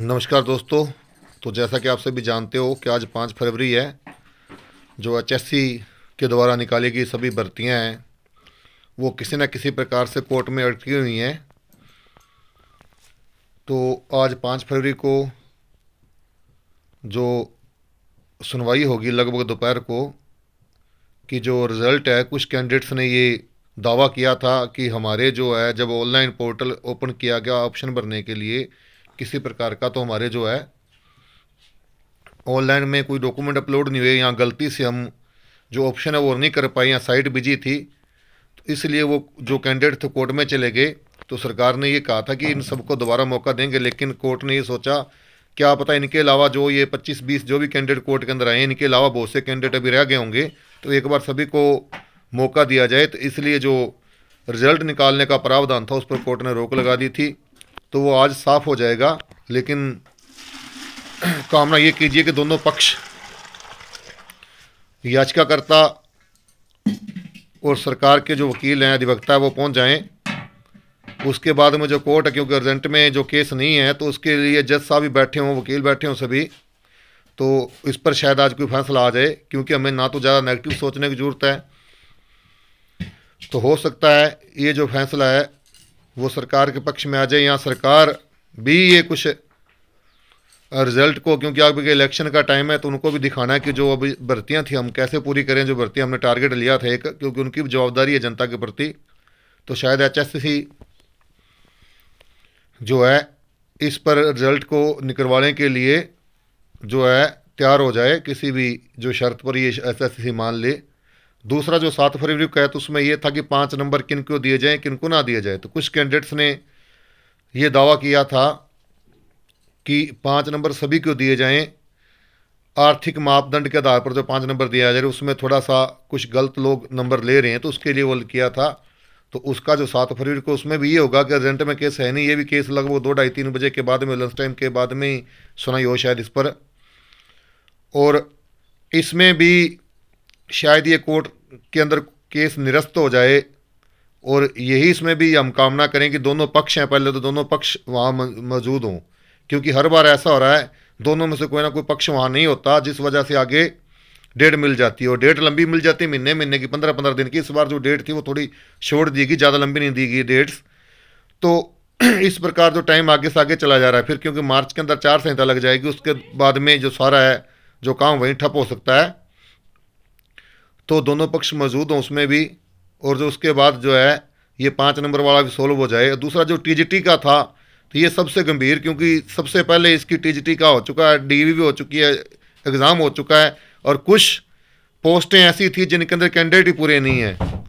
नमस्कार दोस्तों तो जैसा कि आप सभी जानते हो कि आज पाँच फरवरी है जो एच के द्वारा निकाली गई सभी भर्तियाँ हैं वो किसी न किसी प्रकार से कोर्ट में अटकी हुई हैं तो आज पाँच फरवरी को जो सुनवाई होगी लगभग दोपहर को कि जो रिज़ल्ट है कुछ कैंडिडेट्स ने ये दावा किया था कि हमारे जो है जब ऑनलाइन पोर्टल ओपन किया गया ऑप्शन भरने के लिए किसी प्रकार का तो हमारे जो है ऑनलाइन में कोई डॉक्यूमेंट अपलोड नहीं हुए या गलती से हम जो ऑप्शन है वो नहीं कर पाए या साइट बिजी थी तो इसलिए वो जो कैंडिडेट थे कोर्ट में चले गए तो सरकार ने ये कहा था कि इन सबको दोबारा मौका देंगे लेकिन कोर्ट ने ये सोचा क्या पता इनके अलावा जो ये 25-20 जो भी कैंडिडेट कोर्ट के अंदर आए इनके अलावा बहुत से कैंडिडेट अभी रह गए होंगे तो एक बार सभी को मौका दिया जाए तो इसलिए जो रिजल्ट निकालने का प्रावधान था उस पर कोर्ट ने रोक लगा दी थी तो वो आज साफ हो जाएगा लेकिन कामना ये कीजिए कि दोनों पक्ष याचिकाकर्ता और सरकार के जो वकील हैं अधिवक्ता है वो पहुंच जाएं उसके बाद में जो कोर्ट है क्योंकि अर्जेंट में जो केस नहीं है तो उसके लिए जज साहब भी बैठे हों वकील बैठे हों सभी तो इस पर शायद आज कोई फैसला आ जाए क्योंकि हमें ना तो ज़्यादा नेगेटिव सोचने की ज़रूरत है तो हो सकता है ये जो फैसला है वो सरकार के पक्ष में आ जाए या सरकार भी ये कुछ रिजल्ट को क्योंकि अब इलेक्शन का टाइम है तो उनको भी दिखाना है कि जो अभी भर्तियाँ थी हम कैसे पूरी करें जो भर्तियाँ हमने टारगेट लिया था एक क्योंकि उनकी भी जवाबदारी है जनता के प्रति तो शायद एच जो है इस पर रिजल्ट को निकलवाने के लिए जो है तैयार हो जाए किसी भी जो शर्त पर ये एस मान ले दूसरा जो सात फरवरी को है तो उसमें यह था कि पाँच नंबर किन को दिए जाएँ किन को ना दिए जाए तो कुछ कैंडिडेट्स ने ये दावा किया था कि पाँच नंबर सभी को दिए जाएँ आर्थिक मापदंड के आधार पर जो पाँच नंबर दिया जा रहा उसमें थोड़ा सा कुछ गलत लोग नंबर ले रहे हैं तो उसके लिए वो किया था तो उसका जो सात फरवरी को उसमें भी ये होगा कि अर्जेंट में केस है नहीं ये भी केस लगभग दो ढाई तीन बजे के बाद में लंच टाइम के बाद में ही सुनाई हो शायद इस पर और इसमें भी शायद ये कोर्ट के अंदर केस निरस्त हो जाए और यही इसमें भी हम कामना करें कि दोनों पक्ष हैं पहले तो दोनों पक्ष वहाँ मौजूद हों क्योंकि हर बार ऐसा हो रहा है दोनों में से कोई ना कोई पक्ष वहाँ नहीं होता जिस वजह से आगे डेट मिल जाती है और डेट लंबी मिल जाती है महीने महीने की पंद्रह पंद्रह दिन की इस बार जो डेट थी वो थोड़ी छोड़ दी गई ज़्यादा लंबी नहीं दी गई डेट्स तो इस प्रकार जो टाइम आगे से आगे चला जा रहा है फिर क्योंकि मार्च के अंदर चार संहिता लग जाएगी उसके बाद में जो सारा है जो काम वहीं ठप हो सकता है तो दोनों पक्ष मौजूद हों उसमें भी और जो उसके बाद जो है ये पाँच नंबर वाला भी सोल्व हो जाए दूसरा जो टी का था तो ये सबसे गंभीर क्योंकि सबसे पहले इसकी टी का हो चुका है डी भी हो चुकी है एग्ज़ाम हो चुका है और कुछ पोस्टें ऐसी थी जिनके अंदर कैंडिडेट ही पूरे नहीं हैं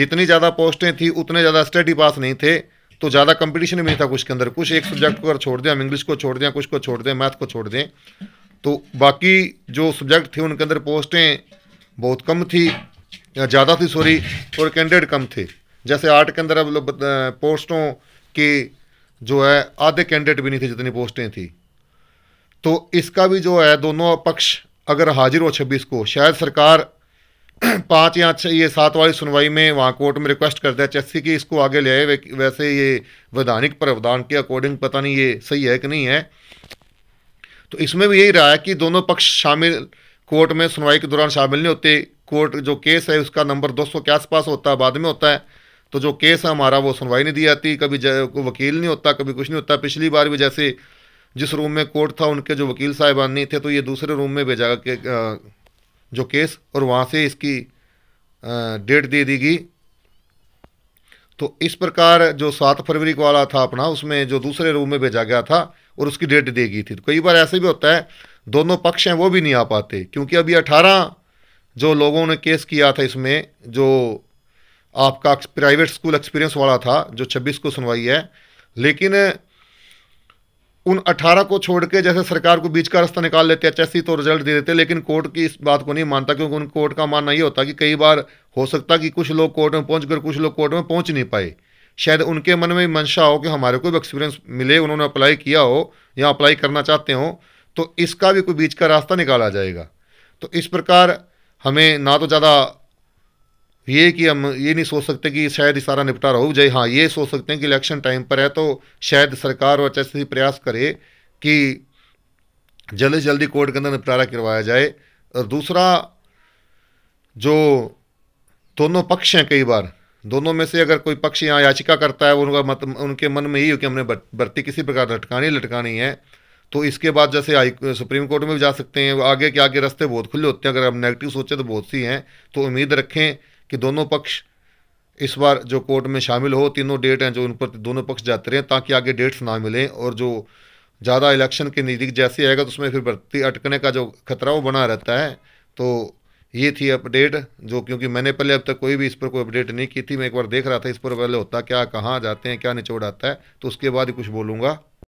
जितनी ज़्यादा पोस्टें थी उतने ज़्यादा स्टडी पास नहीं थे तो ज़्यादा कंपटीशन भी नहीं था कुछ के अंदर कुछ एक सब्जेक्ट को अगर छोड़ दें हम इंग्लिश को छोड़ दें कुछ को छोड़ दें मैथ को छोड़ दें तो बाकी जो सब्जेक्ट थे उनके अंदर पोस्टें बहुत कम थी या ज़्यादा थी सॉरी और कैंडिडेट कम थे जैसे आर्ट के अंदर अब पोस्टों के जो है आधे कैंडिडेट भी नहीं थे जितनी पोस्टें थी तो इसका भी जो है दोनों पक्ष अगर हाजिर हो छब्बीस को शायद सरकार पाँच या छः ये सात वाली सुनवाई में वहाँ कोर्ट में रिक्वेस्ट कर दिया चस्सी की इसको आगे ले आए वैसे ये वैधानिक प्रावधान के अकॉर्डिंग पता नहीं ये सही है कि नहीं है तो इसमें भी यही रहा है कि दोनों पक्ष शामिल कोर्ट में सुनवाई के दौरान शामिल नहीं होते कोर्ट जो केस है उसका नंबर दो सौ के आसपास होता है बाद में होता है तो जो केस है हमारा वो सुनवाई नहीं दी जाती कभी वकील नहीं होता कभी कुछ नहीं होता पिछली बार भी जैसे जिस रूम में कोर्ट था उनके जो वकील साहिबान नहीं थे तो ये दूसरे रूम में भेजा के जो केस और वहाँ से इसकी डेट दे दी गई तो इस प्रकार जो सात फरवरी को वाला था अपना उसमें जो दूसरे रूम में भेजा गया था और उसकी डेट दे गई थी तो कई बार ऐसे भी होता है दोनों पक्ष हैं वो भी नहीं आ पाते क्योंकि अभी अठारह जो लोगों ने केस किया था इसमें जो आपका प्राइवेट स्कूल एक्सपीरियंस वाला था जो छब्बीस को सुनवाई है लेकिन उन 18 को छोड़ के जैसे सरकार को बीच का रास्ता निकाल लेते हैं चैसी तो रिजल्ट दे देते लेकिन कोर्ट की इस बात को नहीं मानता क्योंकि उन कोर्ट का मानना ये होता कि कई बार हो सकता कि कुछ लोग कोर्ट में पहुँच कर कुछ लोग कोर्ट में पहुँच नहीं पाए शायद उनके मन में मंशा हो कि हमारे को भी एक्सपीरियंस मिले उन्होंने अप्लाई किया हो या अप्लाई करना चाहते हों तो इसका भी कोई बीच का रास्ता निकाला जाएगा तो इस प्रकार हमें ना तो ज़्यादा ये कि हम ये नहीं सोच सकते कि शायद सारा निपटारा हो जाए हाँ ये सोच सकते हैं कि इलेक्शन टाइम पर है तो शायद सरकार और एच प्रयास करे कि जल्दी जल्दी कोर्ट के अंदर निपटारा करवाया जाए और दूसरा जो दोनों पक्ष हैं कई बार दोनों में से अगर कोई पक्ष यहाँ याचिका करता है उनका मत उनके मन में यही हो कि हमने भर्ती किसी प्रकार लटकानी लटकानी है तो इसके बाद जैसे हाई सुप्रीम कोर्ट में भी जा सकते हैं आगे के आगे रास्ते बहुत खुले होते हैं अगर हम नेगेटिव सोचें तो बहुत सी हैं तो उम्मीद रखें कि दोनों पक्ष इस बार जो कोर्ट में शामिल हो तीनों डेट हैं जो उन पर दोनों पक्ष जाते रहें ताकि आगे डेट्स ना मिलें और जो ज़्यादा इलेक्शन के नज़दीक जैसे आएगा तो उसमें फिर भर्ती अटकने का जो खतरा वो बना रहता है तो ये थी अपडेट जो क्योंकि मैंने पहले अब तक कोई भी इस पर कोई अपडेट नहीं की थी मैं एक बार देख रहा था इस पर पहले होता क्या कहाँ जाते हैं क्या निचोड़ आता है तो उसके बाद ही कुछ बोलूँगा